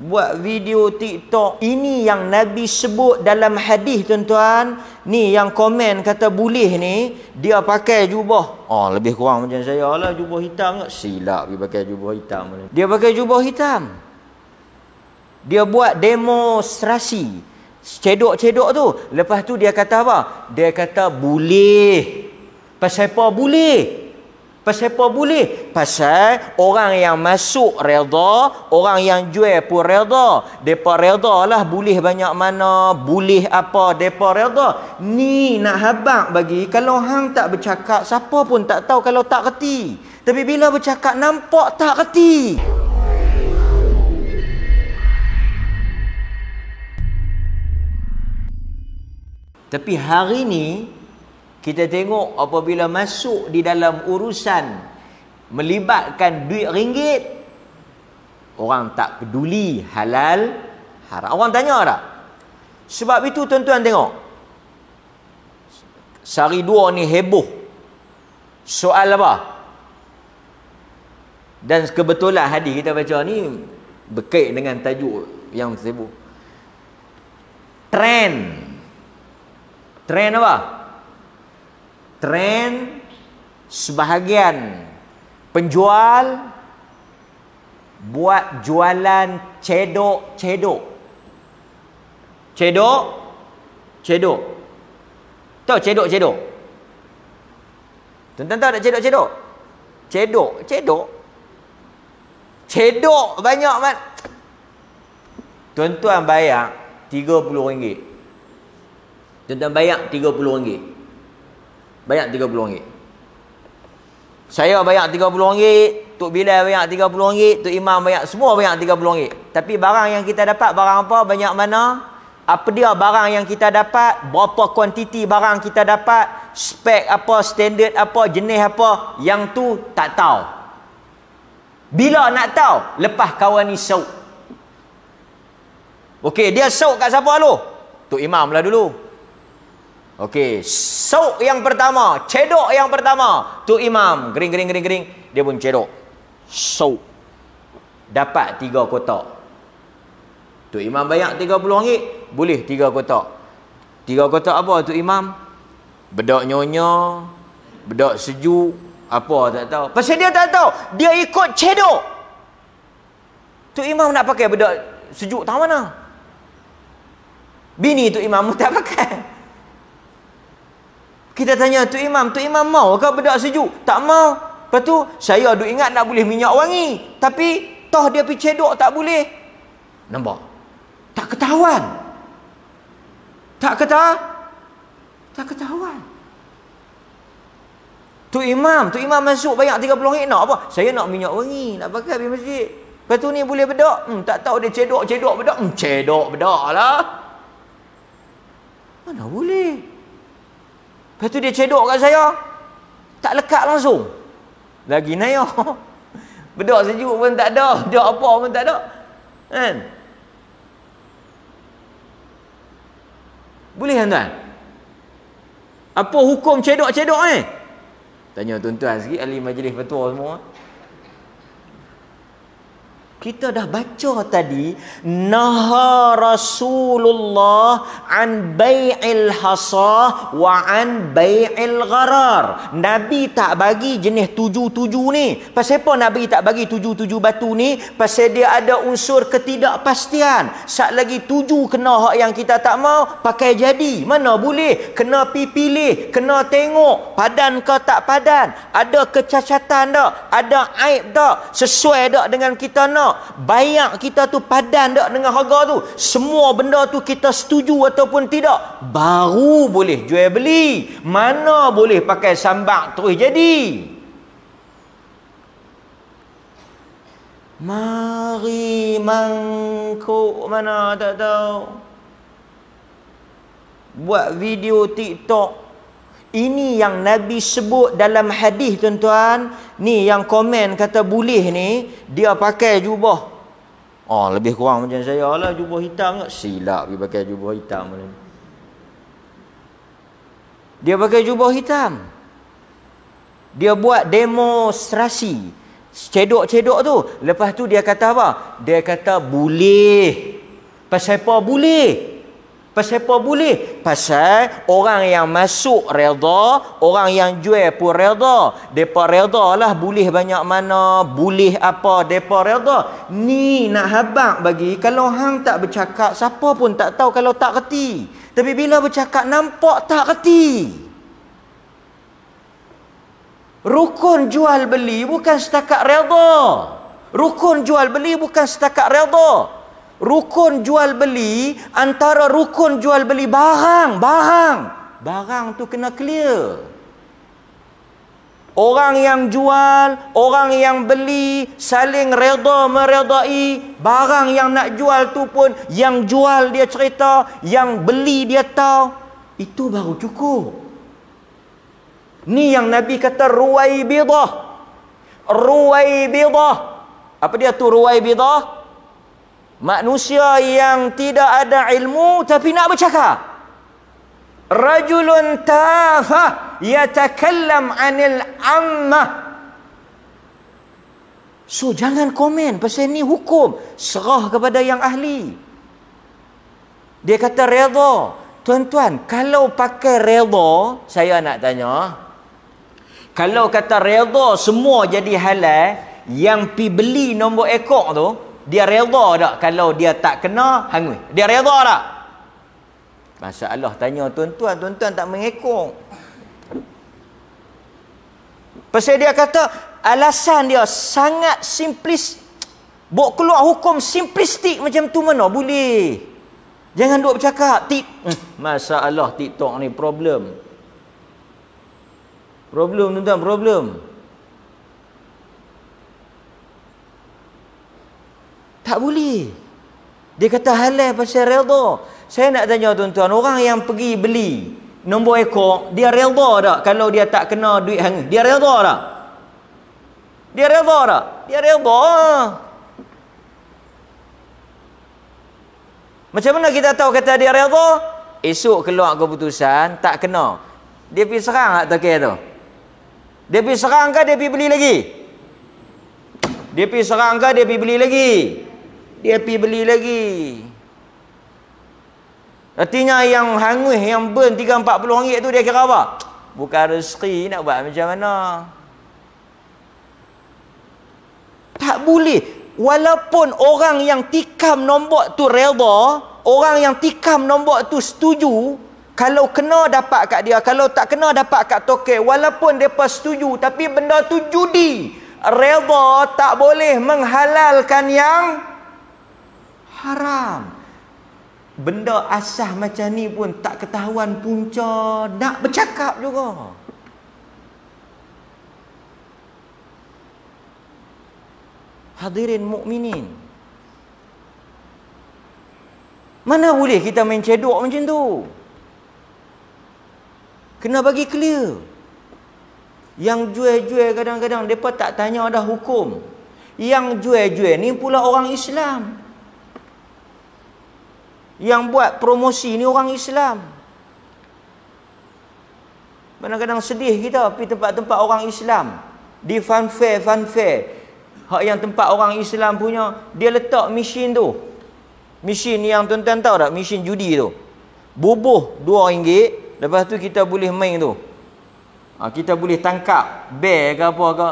buat video TikTok ini yang Nabi sebut dalam hadis tuan-tuan ni yang komen kata boleh ni dia pakai jubah oh lebih kurang macam saya lah jubah hitam ke silap dia pakai jubah hitam dia pakai jubah hitam dia buat demonstrasi cedok-cedok tu lepas tu dia kata apa dia kata boleh pasal apa boleh Pasal apa boleh? Pasal orang yang masuk redha, orang yang jual pun redha. Depa redha lah boleh banyak mana, boleh apa, depa redha. Ni nak habaq bagi kalau hang tak bercakap, siapa pun tak tahu kalau tak reti. Tapi bila bercakap nampak tak reti. Tapi hari ni kita tengok apabila masuk di dalam urusan melibatkan duit ringgit orang tak peduli halal haram. Orang tanya tak? Sebab itu tuan-tuan tengok. Sari dua ni heboh. Soal apa? Dan kebetulan hadis kita baca ni berkait dengan tajuk yang sebut. Trend. Trend apa? tren sebahagian penjual buat jualan cedok-cedok. Cedok, cedok. Tahu cedok-cedok? Tuan-tuan tahu tak cedok-cedok? Cedok, cedok. Cedok banyak mat. Tuan-tuan bayar RM30. Tuan-tuan bayar RM30 bayar 30 ringgit. Saya bayar 30 ringgit, Tok bila bayar 30 ringgit, Tok Imam bayar, semua bayar 30 ringgit. Tapi barang yang kita dapat, barang apa, banyak mana, apa dia barang yang kita dapat, berapa kuantiti barang kita dapat, spek apa, standard apa, jenis apa, yang tu tak tahu. Bila nak tahu? Lepas kawan ni sewuk. Okey, dia sewuk kat siapa dulu? Tok Imam lah dulu. Okey, sok yang pertama, cedok yang pertama tu imam, gering gering gering gering, dia pun cedok. Sok. Dapat tiga kotak. Tu imam bayar 30 ringgit, boleh tiga kotak. Tiga kotak apa tu imam? Bedak nyonya, bedak sejuk, apa tak tahu. Pasal dia tak tahu, dia ikut cedok. Tu imam nak pakai bedak sejuk tahu mana? Bini tu imam tak pakai. Kita tanya tu Imam, tu Imam mau ke bedak sejuk? Tak mau. Lepas tu, saya duk ingat nak boleh minyak wangi. Tapi, toh dia pergi cedok tak boleh. Nampak? Tak ketahuan. Tak kata Tak ketahuan. Tu Imam, tu Imam masuk banyak 30 ringgit nak apa? Saya nak minyak wangi, nak pakai pergi masjid. Lepas tu ni boleh bedak? Hmm, tak tahu dia cedok-cedok bedak. Hmm, cedok bedak lah. Mana boleh? Lepas tu dia cedok kat saya. Tak lekat langsung. Lagi naya. Bedak sejuk pun tak ada. Bedak apa pun tak ada. Kan? Boleh kan tuan? Apa hukum cedok-cedok ni? Tanya tuan-tuan sikit ahli majlis fatwa semua. Kita dah baca tadi naha Rasulullah an bai'il hasah wa an bai'il gharar. Nabi tak bagi jenis tujuh-tujuh ni. Pasal apa Nabi tak bagi tujuh-tujuh batu ni? Pasal dia ada unsur ketidakpastian. Saat lagi tujuh kena hak yang kita tak mau pakai jadi. Mana boleh? Kena pilih, kena tengok padan ke tak padan. Ada kecacatan tak? Ada aib tak? Sesuai tak dengan kita nak? bayar kita tu padan tak dengan harga tu semua benda tu kita setuju ataupun tidak baru boleh jual beli mana boleh pakai sambak terus jadi mari mangkuk mana tak tahu buat video TikTok ini yang Nabi sebut dalam hadis tuan-tuan. Ni yang komen kata boleh ni. Dia pakai jubah. Oh, lebih kurang macam saya lah. Jubah hitam Silap dia pakai jubah hitam. Dia pakai jubah hitam. Dia buat demonstrasi. Cedok-cedok tu. Lepas tu dia kata apa? Dia kata boleh. Pasal apa? Boleh. Pasal apa boleh? Pasal orang yang masuk redha, orang yang jual pun redha. Depa redha lah boleh banyak mana, boleh apa, depa redha. Ni nak habaq bagi kalau hang tak bercakap, siapa pun tak tahu kalau tak reti. Tapi bila bercakap nampak tak reti. Rukun jual beli bukan setakat redha. Rukun jual beli bukan setakat redha rukun jual beli antara rukun jual beli barang barang barang tu kena clear orang yang jual orang yang beli saling redha meredai barang yang nak jual tu pun yang jual dia cerita yang beli dia tahu itu baru cukup ni yang nabi kata ruwaibidah ruwaibidah apa dia tu ruwaibidah manusia yang tidak ada ilmu tapi nak bercakap rajulun tafa yatakallam anil ammah. so jangan komen pasal ni hukum serah kepada yang ahli dia kata redha tuan-tuan kalau pakai redha saya nak tanya kalau kata redha semua jadi halal yang pi beli nombor ekor tu dia redha tak kalau dia tak kena hangui dia redha tak masalah tanya tuan-tuan tuan-tuan tak mengekor pasal dia kata alasan dia sangat simplis buat keluar hukum simplistik macam tu mana boleh jangan duk bercakap tik hmm, masalah TikTok ni problem problem tuan-tuan problem. Tak boleh. Dia kata halal pasal redha. Saya nak tanya tuan-tuan, orang yang pergi beli nombor ekor, dia redha tak kalau dia tak kena duit hang? Dia redha tak? Dia redha tak? Dia redha. Macam mana kita tahu kata dia redha? Esok keluar keputusan, tak kena. Dia pergi serang tak takir tu? Dia pergi serang ke dia pergi beli lagi? Dia pergi serang ke dia Dia pergi beli lagi? dia pi beli lagi artinya yang hangus yang burn 3 40 ringgit tu dia kira apa bukan rezeki nak buat macam mana tak boleh walaupun orang yang tikam nombor tu redha orang yang tikam nombor tu setuju kalau kena dapat kat dia kalau tak kena dapat kat toke walaupun depa setuju tapi benda tu judi redha tak boleh menghalalkan yang Haram. Benda asah macam ni pun tak ketahuan punca nak bercakap juga. Hadirin mukminin. Mana boleh kita main cedok macam tu? Kena bagi clear. Yang jual-jual kadang-kadang mereka tak tanya ada hukum. Yang jual-jual ni pula orang Islam yang buat promosi ni orang Islam. Kadang-kadang sedih kita pergi tempat-tempat orang Islam. Di funfair-funfair. Hak yang tempat orang Islam punya, dia letak mesin tu. Mesin yang tuan-tuan tahu tak? Mesin judi tu. Bubuh dua ringgit, Lepas tu kita boleh main tu. Ha, kita boleh tangkap bear ke apa ke.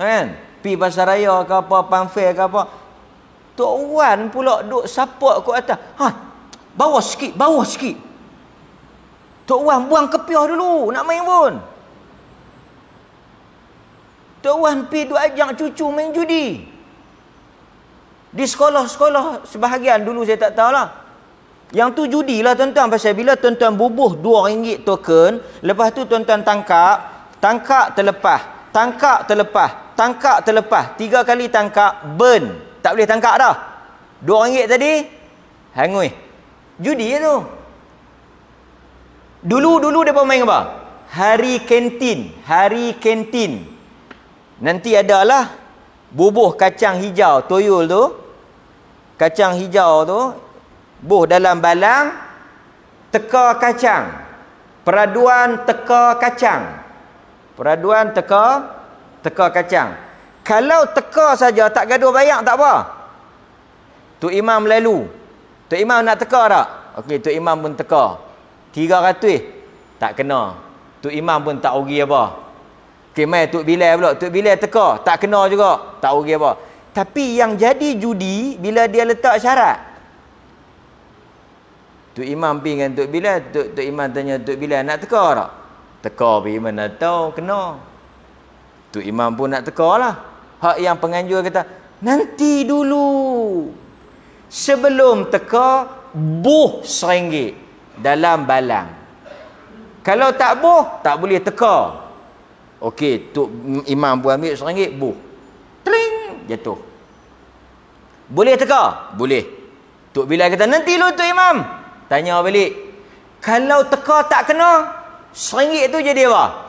Kan? Pergi pasar raya ke apa, funfair ke apa. Tok Wan pula duk support kat atas. Ha. Bawa sikit, bawa sikit. Tok Wan buang kepiah dulu, nak main pun. Tok Wan pi duk ajak cucu main judi. Di sekolah-sekolah sebahagian dulu saya tak tahulah. Yang tu judilah tuan-tuan pasal bila tuan-tuan bubuh 2 ringgit token, lepas tu tuan-tuan tangkap, tangkap terlepas, tangkap terlepas, tangkap terlepas, tiga kali tangkap burn. Tak boleh tangkap dah. Dua ringgit tadi, hangui. Judi je tu. Dulu-dulu dia main apa? Hari kantin. Hari kantin. Nanti adalah bubuh kacang hijau toyol tu. Kacang hijau tu. Buh dalam balang. Teka kacang. Peraduan teka kacang. Peraduan teka teka kacang. Kalau teka saja tak gaduh bayang tak apa. Tok Imam lalu. Tu Imam nak teka tak? Okey, Tu Imam pun teka. 300 tak kena. Tu Imam pun tak ugi apa. Okey, mai tu Bilal pula. Tu Bilal teka, tak kena juga. Tak ugi apa. Tapi yang jadi judi bila dia letak syarat. Tu Imam pergi dengan Tok Bilal, Tok Tok Imam tanya Tok bila nak teka tak? Teka pergi mana tahu kena. Tok Imam pun nak teka lah. Hak yang penganjur kata, nanti dulu. Sebelum teka, buh seringgit dalam balang. Kalau tak buh, tak boleh teka. Okey, tu Imam buat ambil seringgit, buh. Tling, jatuh. Boleh teka? Boleh. Tok bila kata, nanti dulu Tok Imam. Tanya balik. Kalau teka tak kena, seringgit tu jadi apa?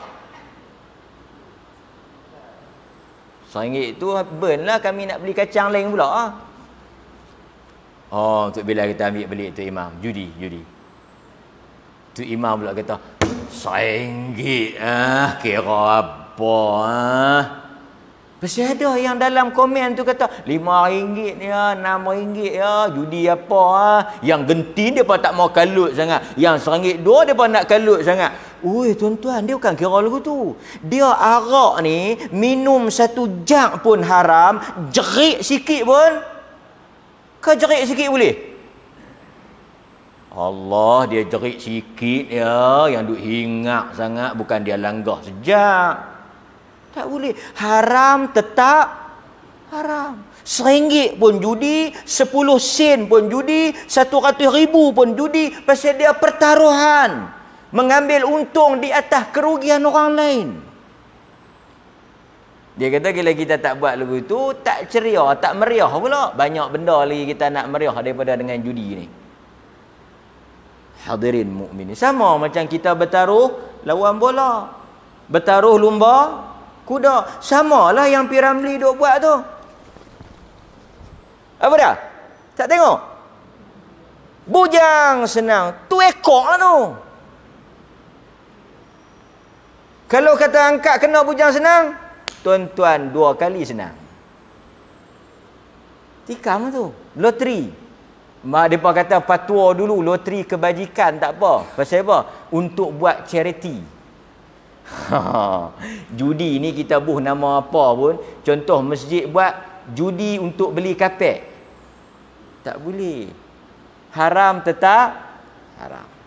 RM1 tu burn lah kami nak beli kacang lain pula ah. Oh, tu Bilal kita ambil beli tu Imam. Judi, judi. Tu Imam pula kata, RM1 ah, kira apa ah. Pasti ada yang dalam komen tu kata RM5 ya, RM6 ya, judi apa ha? Yang genting dia pun tak mau kalut sangat Yang RM1, dia pun nak kalut sangat Ui tuan-tuan dia bukan kira lagu tu Dia arak ni Minum satu jak pun haram Jerit sikit pun Kau jerit sikit boleh? Allah dia jerit sikit ya Yang duk hingak sangat Bukan dia langgah sejak Tak boleh Haram tetap Haram Seringgit pun judi Sepuluh sen pun judi Satu ratus ribu pun judi Pasal dia pertaruhan Pertaruhan mengambil untung di atas kerugian orang lain. Dia kata bila kita tak buat lagu tu, tak ceria, tak meriah pula. Banyak benda lagi kita nak meriah daripada dengan judi ni. Hadirin mukmin Sama macam kita bertaruh lawan bola. Bertaruh lumba, kuda. Sama lah yang Piramli duk buat tu. Apa dah? Tak tengok? Bujang senang. Tu ekor lah tu. Kalau kata angkat kena bujang senang, tuan-tuan dua kali senang. Tikam lah tu. Loteri. Mak depa kata patua dulu loteri kebajikan tak apa. Pasal apa? Untuk buat charity. judi ni kita buh nama apa pun, contoh masjid buat judi untuk beli kapek. Tak boleh. Haram tetap haram.